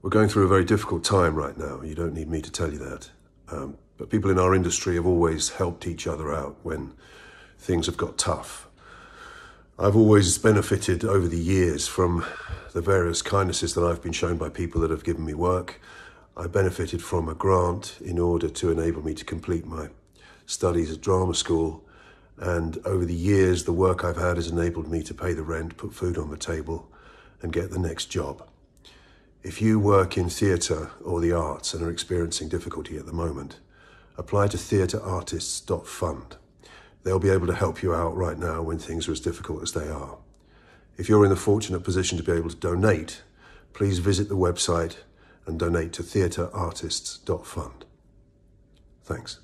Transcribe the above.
We're going through a very difficult time right now. You don't need me to tell you that. Um, but people in our industry have always helped each other out when things have got tough. I've always benefited over the years from the various kindnesses that I've been shown by people that have given me work. I benefited from a grant in order to enable me to complete my studies at drama school. And over the years, the work I've had has enabled me to pay the rent, put food on the table, and get the next job. If you work in theatre or the arts and are experiencing difficulty at the moment, apply to theatreartists.fund. They'll be able to help you out right now when things are as difficult as they are. If you're in the fortunate position to be able to donate, please visit the website and donate to theatreartists.fund. Thanks.